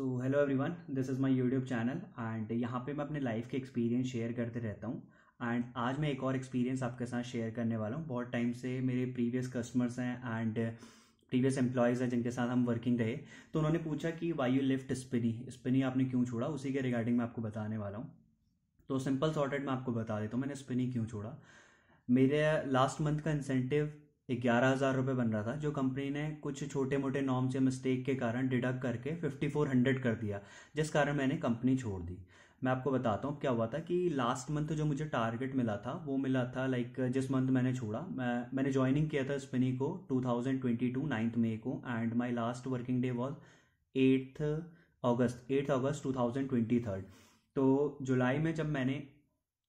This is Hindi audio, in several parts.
so hello everyone this is my YouTube channel and यहाँ पे मैं अपने लाइफ के एक्सपीरियंस शेयर करते रहता हूँ एंड आज मैं एक और एक्सपीरियंस आपके साथ शेयर करने वाला हूँ बहुत टाइम से मेरे प्रीवियस कस्टमर्स हैं एंड प्रीवियस एम्प्लॉयज़ हैं जिनके साथ हम वर्किंग रहे तो उन्होंने पूछा कि why you left Spinny Spinny आपने क्यों छोड़ा उसी के रिगार्डिंग मैं आपको बताने वाला हूँ तो सिंपल सॉर्टेड मैं आपको बता देता हूँ मैंने स्पिनी क्यों छोड़ा मेरे लास्ट मंथ का इंसेंटिव ग्यारह हज़ार रुपये बन रहा था जो कंपनी ने कुछ छोटे मोटे नॉर्म्स या मिस्टेक के कारण डिडक्ट करके फिफ्टी फोर हंड्रेड कर दिया जिस कारण मैंने कंपनी छोड़ दी मैं आपको बताता हूँ क्या हुआ था कि लास्ट मंथ जो मुझे टारगेट मिला था वो मिला था लाइक जिस मंथ मैंने छोड़ा मैं मैंने ज्वाइनिंग किया था स्पिनी को two thousand twenty two ninth May को and my last working day was eighth August eighth August two thousand twenty third तो जुलाई में जब मैंने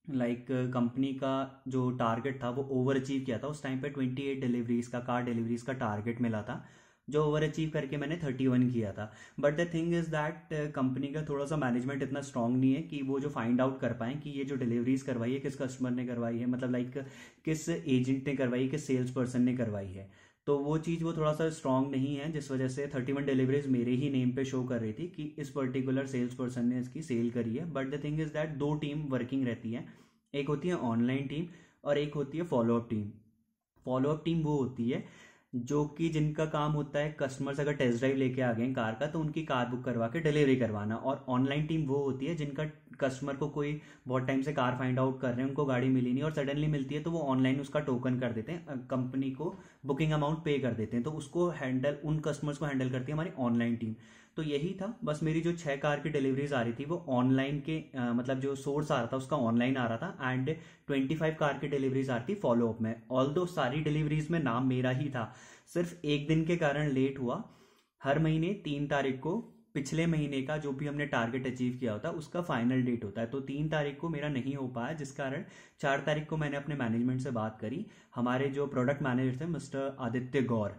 लाइक कंपनी uh, का जो टारगेट था वो ओवर अचीव किया था उस टाइम पे ट्वेंटी एट डिलीवरीज का कार डिलीवरीज का टारगेट मिला था जो ओवर अचीव करके मैंने थर्टी वन किया था but the thing is that company का थोड़ा सा मैनेजमेंट इतना स्ट्रांग नहीं है कि वो जो फाइंड आउट कर पाए कि ये जो डिलीवरीज करवाई है किस कस्टमर ने करवाई है मतलब लाइक like, किस एजेंट ने करवाई है किस सेल्स पर्सन ने करवाई है तो वो चीज़ वो थोड़ा सा स्ट्रॉन्ग नहीं है जिस वजह से थर्टी वन डिलीवरीज मेरे ही नेम पे शो कर रही थी कि इस पर्टिकुलर सेल्स पर्सन ने इसकी सेल करी है but the thing is that दो टीम वर्किंग रहती है एक होती है ऑनलाइन टीम और एक होती है फॉलोअप टीम फॉलोअप टीम वो होती है जो कि जिनका काम होता है कस्टमर्स अगर टेस्ट ड्राइव लेके आ गए कार का तो उनकी कार बुक करवा के डिलीवरी करवाना और ऑनलाइन टीम वो होती है जिनका कस्टमर को कोई बहुत टाइम से कार फाइंड आउट कर रहे हैं उनको गाड़ी मिली नहीं और सडनली मिलती है तो वो ऑनलाइन उसका टोकन कर देते हैं कंपनी को बुकिंग अमाउंट पे कर देते हैं तो उसको हैंडल उन कस्टमर्स को हैंडल करती है हमारी ऑनलाइन टीम तो यही था बस मेरी जो छः कार की डिलीवरीज आ रही थी वो ऑनलाइन के आ, मतलब जो सोर्स आ रहा था उसका ऑनलाइन आ रहा था एंड ट्वेंटी फाइव कार की डिलीवरीज आ रही थी फॉलोअप में ऑल दो सारी डिलीवरीज में नाम मेरा ही था सिर्फ एक दिन के कारण लेट हुआ हर महीने तीन तारीख को पिछले महीने का जो भी हमने टारगेट अचीव किया होता है उसका फाइनल डेट होता है तो तीन तारीख को मेरा नहीं हो पाया जिस कारण चार तारीख को मैंने अपने मैनेजमेंट से बात करी हमारे जो प्रोडक्ट मैनेजर थे मिस्टर आदित्य गौर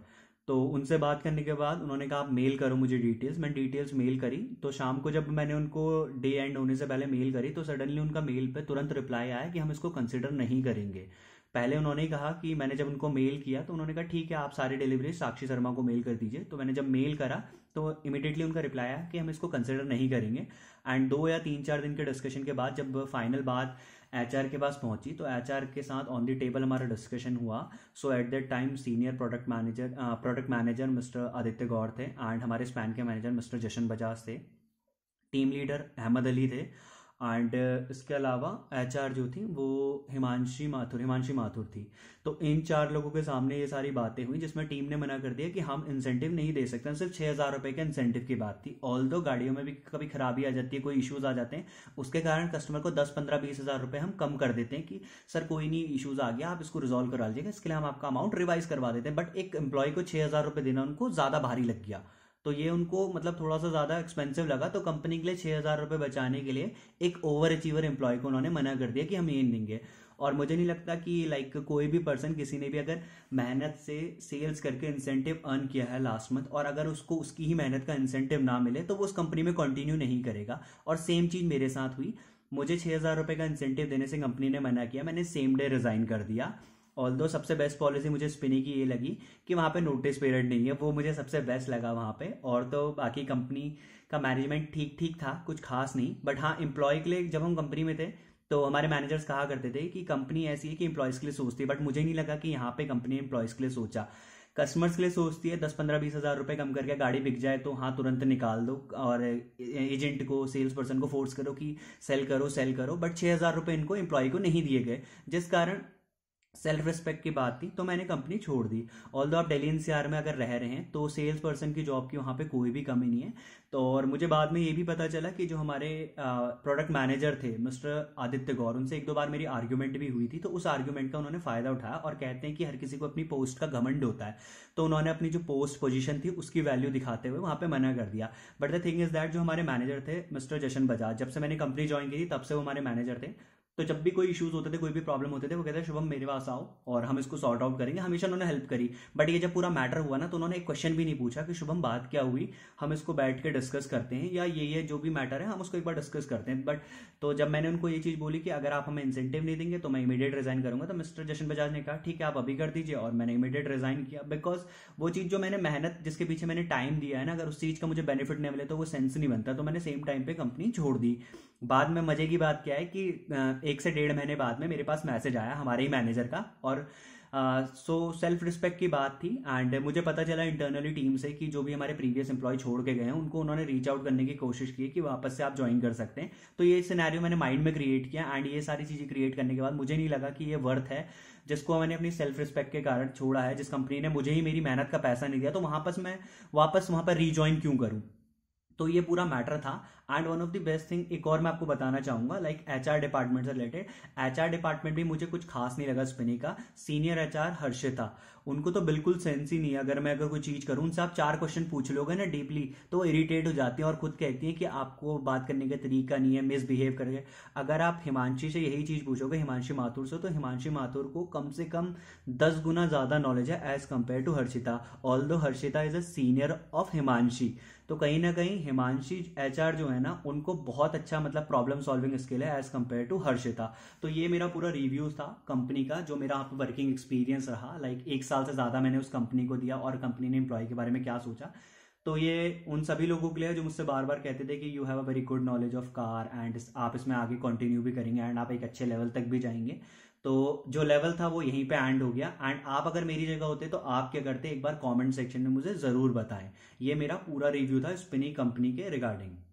तो उनसे बात करने के बाद उन्होंने कहा आप मेल करो मुझे डिटेल्स मैंने डिटेल्स मेल करी तो शाम को जब मैंने उनको डे एंड होने से पहले मेल करी तो सडनली उनका मेल पे तुरंत रिप्लाई आया कि हम इसको कंसिडर नहीं करेंगे पहले उन्होंने कहा कि मैंने जब उनको मेल किया तो उन्होंने कहा ठीक है आप सारी डिलीवरी साक्षी शर्मा को मेल कर दीजिए तो मैंने जब मेल करा तो इमिडिएटली उनका रिप्लाई आया कि हम इसको कंसिडर नहीं करेंगे एंड दो या तीन चार दिन के डिस्कशन के बाद जब फाइनल बात एच के पास पहुंची तो एच के साथ ऑन द टेबल हमारा डिस्कशन हुआ so at that time senior product manager product manager mister Aditya Gaur थे एंड हमारे स्पैन के मैनेजर मिस्टर जशन बजाज थे टीम लीडर अहमद अली थे एंड uh, इसके अलावा आर जो थी वो हिमांशी माथुर हिमांशी माथुर थी तो इन चार लोगों के सामने ये सारी बातें हुई जिसमें टीम ने मना कर दिया कि हम इंसेंटिव नहीं दे सकते सिर्फ छः हज़ार रुपये के इंसेंटिव की बात थी ऑल दो गाड़ियों में भी कभी खराबी आ जाती है कोई इशूज़ आ जाते हैं उसके कारण कस्टमर को दस पंद्रह बीस हज़ार रुपये हम कम कर देते हैं कि सर कोई नहीं इशूज़ आ गया आप इसको रिजॉल्व करा लीजिएगा इसके लिए हम आपका अमाउंट रिवाइज करवा देते हैं बट एक एम्प्लॉय को छः हज़ार रुपये देना उनको ज़्यादा भारी लग गया तो ये उनको मतलब थोड़ा सा ज़्यादा एक्सपेंसिव लगा तो कंपनी के लिए छह हज़ार रुपए बचाने के लिए एक ओवर अचीवर एम्प्लॉय को उन्होंने मना कर दिया कि हम ये नहीं देंगे और मुझे नहीं लगता कि लाइक कोई भी पर्सन किसी ने भी अगर मेहनत से सेल्स करके इंसेंटिव अर्न किया है लास्ट मंथ और अगर उसको उसकी ही मेहनत का इंसेंटिव ना मिले तो वो उस कंपनी में कंटिन्यू नहीं करेगा और सेम चीज़ मेरे साथ हुई मुझे छह हज़ार रुपये का इंसेंटिव देने से कंपनी ने मना किया मैंने सेम डे रिज़ाइन कर दिया ऑल दो सबसे बेस्ट पॉलिसी मुझे स्पिनी की ये लगी कि वहाँ पे नोटिस पीरियड नहीं है वो मुझे सबसे बेस्ट लगा वहाँ पे और तो बाकी कंपनी का मैनेजमेंट ठीक ठीक था कुछ खास नहीं बट हाँ एम्प्लॉय के लिए जब हम कंपनी में थे तो हमारे मैनेजर्स कहा करते थे कि कंपनी ऐसी है कि एम्प्लॉयज़ के लिए सोचती है बट मुझे नहीं लगा कि यहाँ पे कंपनी एम्प्लॉयज़ के लिए सोचा कस्टमर्स के लिए सोचती है दस पंद्रह बीस हज़ार रुपये कम करके गाड़ी बिक जाए तो हाँ तुरंत निकाल दो और एजेंट को सेल्स पर्सन को फोर्स करो कि सेल करो सेल करो बट छः हज़ार रुपये इनको एम्प्लॉय को नहीं दिए गए जिस कारण सेल्फ रिस्पेक्ट की बात थी तो मैंने कंपनी छोड़ दी ऑल दो आप डेली एनसीआर में अगर रह रहे हैं तो सेल्स पर्सन की जॉब की वहाँ पे कोई भी कमी नहीं है तो और मुझे बाद में ये भी पता चला कि जो हमारे प्रोडक्ट मैनेजर थे मिस्टर आदित्य गौर उनसे एक दो बार मेरी आर्ग्यूमेंट भी हुई थी तो उस आर्ग्यूमेंट का उन्होंने फ़ायदा उठाया और कहते हैं कि हर किसी को अपनी पोस्ट का घमंड होता है तो उन्होंने अपनी जो पोस्ट पोजिशन थी उसकी वैल्यू दिखाते हुए वहाँ पर मना कर दिया but the thing is that जो हमारे मैनेजर थे मिस्टर जशन बजाज जब से मैंने कंपनी ज्वाइन की थी तब से वो हमारे मैनेजर थे तो जब भी कोई इशूज होते थे कोई भी प्रॉब्लम होते थे वो कहते थे शुभम मेरे पास आओ और हम इसको सॉर्ट आउट करेंगे हमेशा उन्होंने हेल्प करी बट ये जब पूरा मैटर हुआ ना तो उन्होंने एक क्वेश्चन भी नहीं पूछा कि शुभम बात क्या हुई हम इसको बैठ के डिस्कस करते हैं या ये ये जो भी मैटर है हम उसको एक बार डिस्कस करते हैं बट तो जब मैंने उनको ये चीज़ बोली कि अगर आप हमें इंसेंटिव नहीं देंगे तो मैं इमीडिएट रिजाइन करूंगा तो मिस्टर जशन बजाज ने कहा ठीक है आप अभी कर दीजिए और मैंने इमीडिएट रिजाइन किया बिकॉज वो चीज़ जो मैंने मेहनत जिसके पीछे मैंने टाइम दिया है ना अगर उस चीज़ का मुझे बेनिफिट नहीं मिले तो वो सेंस नहीं बनता तो मैंने सेम टाइम पर कंपनी छोड़ दी बाद में मजे की बात क्या है कि एक से डेढ़ महीने बाद में मेरे पास मैसेज आया हमारे ही मैनेजर का और सो सेल्फ रिस्पेक्ट की बात थी एंड मुझे पता चला इंटरनली टीम से कि जो भी हमारे प्रीवियस एम्प्लॉय छोड़ के गए हैं उनको उन्होंने रीच आउट करने की कोशिश की कि वापस से आप ज्वाइन कर सकते हैं तो ये सिनेरियो मैंने माइंड में क्रिएट किया एंड ये सारी चीज़ें क्रिएट करने के बाद मुझे नहीं लगा कि ये वर्थ है जिसको मैंने अपनी सेल्फ रिस्पेक्ट के कारण छोड़ा है जिस कंपनी ने मुझे ही मेरी मेहनत का पैसा नहीं दिया तो वहां पर मैं वापस वहां पर रीजॉइन क्यों करूँ तो ये पूरा मैटर था and one of the best thing एक और मैं आपको बताना चाहूंगा लाइक एच आर डिपार्टमेंट से रिलेटेड एच आर डिपार्टमेंट भी मुझे कुछ खास नहीं लगा स्पिनी का सीनियर एच आर हर्षिता उनको तो बिल्कुल सेंस ही नहीं है अगर मैं अगर कोई चीज करूँ उनसे आप चार क्वेश्चन पूछ लोगे ना डीपली तो इरिटेट हो जाती है और खुद कहती है कि आपको बात करने का तरीका नहीं है मिसबिहेव करके अगर आप हिमांशी से यही चीज पूछोगे हिमांशी माथुर से तो हिमांशी माथुर को कम से कम दस गुना ज्यादा नॉलेज है as compare to Harshita although Harshita is a senior of Himanshi तो कहीं ना कहीं हिमांशी एच जो है है ना उनको बहुत अच्छा मतलब प्रॉब्लम सॉल्विंग स्किल है एज कम्पेयर टू हर्षिता तो ये मेरा पूरा रिव्यू था कंपनी का जो मेरा वर्किंग एक्सपीरियंस रहा लाइक like, एक साल से ज़्यादा मैंने उस कंपनी को दिया और कंपनी ने इंप्लॉय के बारे में क्या सोचा तो ये उन सभी लोगों के लिए जो मुझसे बार बार कहते थे कि you have a very good knowledge of car and आप इसमें आगे कंटिन्यू भी करेंगे एंड आप एक अच्छे लेवल तक भी जाएंगे तो जो लेवल था वो यहीं पे एंड हो गया एंड आप अगर मेरी जगह होते तो आप क्या करते एक बार कमेंट सेक्शन में मुझे ज़रूर बताएं ये मेरा पूरा रिव्यू था स्पिनिंग कंपनी के रिगार्डिंग